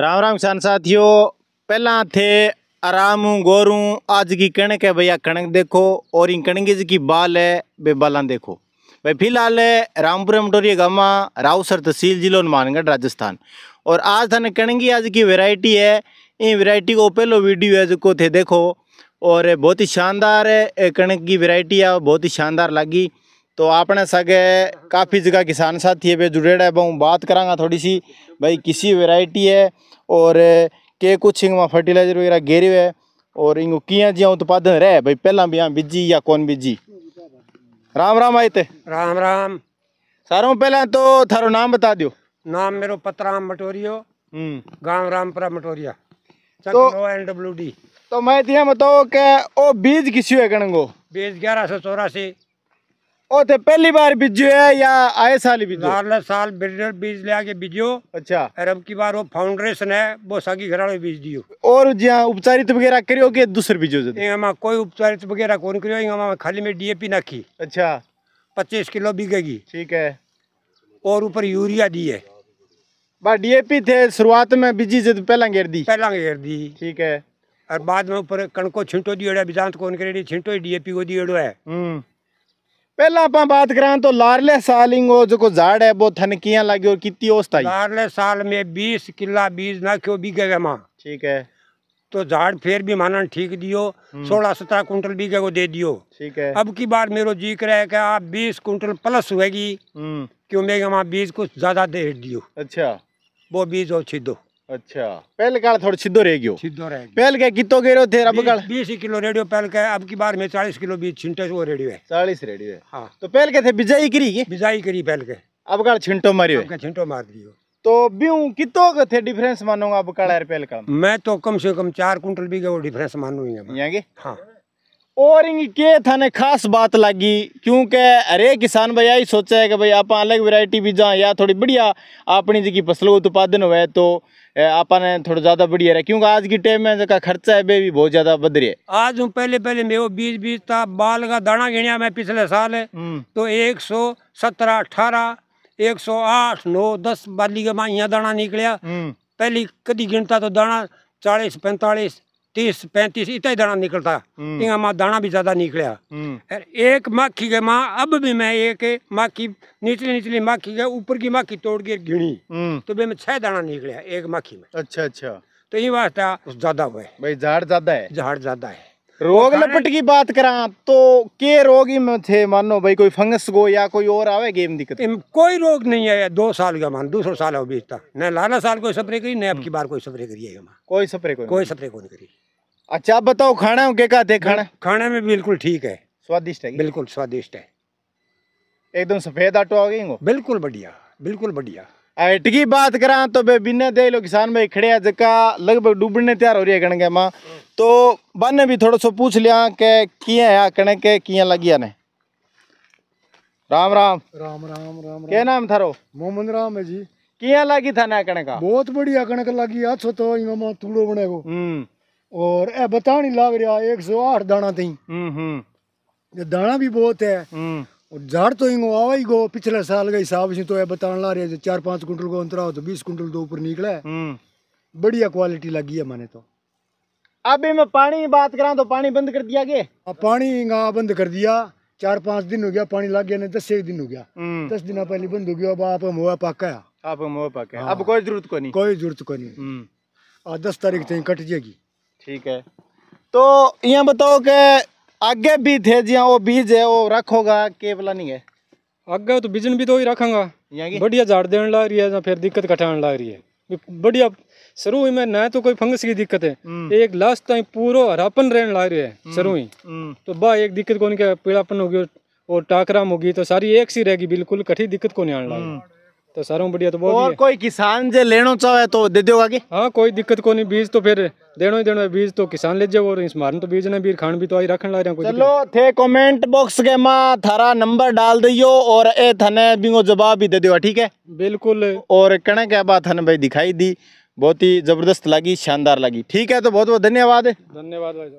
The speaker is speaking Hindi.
राम राम किसान साथियों पहला थे आराम गोरू आज की कणक है भैया कणक देखो और इन कणकी की बाल है बे बाला देखो भाई फिलहाल है रामपुरम मटोरिया गामा रावसर तहसील जिलो हनुमानगढ़ राजस्थान और आज थाने कणगी आज की वैरायटी है इन वैरायटी को पहलो वीडियो है जो थे देखो और बहुत ही शानदार है कणक की वैरायटी है बहुत ही शानदार लगी तो आपने सगे काफ़ी जगह किसान साथी है जुड़े है बहू बात करांगा थोड़ी सी भाई किसी वैरायटी है और के कुछ इंग में फर्टिलाइजर वगैरह गेरे है और इंग किया जी उत्पादन रहे भाई पहला भी यहाँ बीजी या कौन बीजी राम राम आए थे राम राम सारों पहला तो थारो नाम बता दियो नाम मेरो पतराम मटोरियो हम्म। गांव रामपुरा मटोरिया तो एनडब्ल्यू डी तो मैं बताओ के ओ बीज किसी है गणगो बीज ग्यारह सौ चौरासी ओते पहली बार बीजो है या आए साल ही बीजो हरला साल बिरडर बीज ले आके बीजो अच्छा और अब की बार वो फाउंडेशन है वो सगी घराड़े बीज दियो और जहां उपचारित वगैरह करियो के दूसरे बीजो जदे ये हमारा कोई उपचारित वगैरह कौन करियो ये हमारा खाली में डीएपी नाखी अच्छा 25 किलो बिकेगी ठीक है और ऊपर यूरिया दी है बा डीएपी थे शुरुआत में बीजी से पहला घेर दी पहला घेर दी ठीक है और बाद में ऊपर कणको छिंटो दियो बिजांत कौन करेडी छिंटो डीएपी को दियो है हम्म पहला आप बात करा तो लारले सालिंग और जो झाड़ है वो थनकिया लागो और कितनी औसत आई लारले साल में बीस किला बीज ना क्यों बीगे गए मां ठीक है तो झाड़ फिर भी मानन ठीक दियो सोलह सत्रह कुंटल बीघे को दे दियो ठीक है अब की बार मेरो जी करे कि आप बीस कुंटल प्लस होगी क्यों मेरे माँ बीज कुछ ज्यादा दे दियो अच्छा वो बीज और छिदो अच्छा पहल का थोड़ा रह गयो रह गयो के कितो थे अब काल 20 किलो रेडियो के अब की बार में 40 किलो बीज छिंटे वो रेडियो है 40 रेडियो है हां तो के थे बिजाई करी की बिजाई करी पहल के अब काल छिंटो मारियो अब छिंटो मार दियो तो बियू कितो के थे डिफरेंस मानूंगा अब कल पहले का मैं तो कम से कम 4 क्विंटल भी वो डिफरेंस मानूंगा यहां के हां और इनके थाने खास बात लागी क्योंकि हरे किसान भाई यही सोचा है कि भाई आप अलग वैरायटी बीजा या थोड़ी बढ़िया अपनी जी फसल उत्पादन हुआ है तो आपने थोड़ा ज़्यादा बढ़िया रहा क्योंकि आज के टाइम में जो खर्चा है भी बहुत ज़्यादा बढ़ रही है आज हूँ पहले पहले मेरे बीज बीज था बाल का दाना गिणिया मैं पिछले साल है हम्म। तो एक सौ सत्रह अठारह एक सौ आठ नौ दस बाली का माँ दाना निकलिया हम्म। पहली कभी गिनता तो दाना चालीस पैंतालीस तीस पैंतीस इतना ही दाना निकलता हम्म। इंगा माँ दाना भी ज्यादा निकलिया हम्म। एक माखी के माँ अब भी मैं एक माखी निचली निचली माखी के ऊपर की माखी तोड़ के गिनी हम्म। तो भाई मैं छह दाना निकलिया एक माखी में अच्छा अच्छा तो ये वास्ता ज्यादा हुआ है झाड़ ज्यादा है झाड़ ज्यादा है रोग लपट की बात करा तो के रोग ही थे मानो भाई कोई फंगस को या कोई और आवे गेम दिक्कत कोई रोग नहीं आया दो साल का मान दूसरा साल है बीचता न लाना साल कोई स्प्रे करी न अब की बार कोई स्प्रे करी है कोई स्प्रे कोई कोई स्प्रे को नहीं करी अच्छा आप बताओ खाना के का खाना खाने में बिल्कुल ठीक है स्वादिष्ट है बिल्कुल स्वादिष्ट है एकदम सफेद आटो आ गई बिल्कुल बढ़िया बिल्कुल बढ़िया हेट की बात करा तो बे बिन्ने दे लो किसान भाई खड़े है जका लगभग डूबने तैयार हो रही है कणके माँ तो बन भी थोड़ा सो पूछ लिया के किए है कणक के किए लगी ने राम राम राम राम राम क्या नाम थारो मोहम्मद राम है जी किया लागी था ना कणका बहुत बढ़िया कणक लागी अच्छो तो इमाम तूड़ो बने को हम्म। और ए बतानी लाग रहा 108 दाना थी दाना भी बहुत है हम्म। जाड़ तो इंगो आवा ही गो पिछले साल का हिसाब से तो है बताने ला रहे हैं चार पांच कुंटल को अंतरा हो तो बीस कुंटल तो ऊपर निकला है हम्म। बढ़िया क्वालिटी लगी है मैंने तो अभी मैं पानी बात करा तो पानी बंद कर दिया के पानी बंद कर दिया चार पांच दिन हो गया पानी लग गया नहीं दस एक दिन हो गया हम्म। दस दिन पहले बंद हो गया अब आप मोआ हुआ है आप मोआ हुआ पाका अब हाँ। कोई जरूरत को नहीं कोई जरूरत को नहीं हम्म। दस तारीख तक कट जाएगी ठीक है तो यहाँ बताओ के आगे भी थे जी हाँ, वो बीज है वो रखोगा के वाला नहीं है आगे तो बीजन भी तो ही रखांगा बढ़िया झाड़ देने लग रही है या फिर दिक्कत घटाने लग रही है बढ़िया शुरू ही में ना तो कोई फंगस की दिक्कत है हम्म। एक लास्ट तक पूरा हरापन रहने लग रही है हम्म, शुरू ही हम्म। तो बा एक दिक्कत कौन क्या पीड़ापन होगी और टाकराम होगी तो सारी एक सी रहेगी बिल्कुल कठी दिक्कत को नहीं आने लगी तो सारों बढ़िया तो वो और कोई किसान जो लेना चाहे तो दे दो आगे हाँ कोई दिक्कत को नहीं बीज तो फिर देना ही देना है बीज तो किसान ले जाओ और इस मारन तो बीज ने बीर खान भी तो आई रखने ला रहे हैं चलो थे कमेंट बॉक्स के माँ थारा नंबर डाल दियो और ए थने बिंगो जवाब भी दे दो ठीक है बिल्कुल और कण के बाद थने भाई दिखाई दी बहुत ही जबरदस्त लगी शानदार लगी ठीक है तो बहुत बहुत धन्यवाद धन्यवाद भाई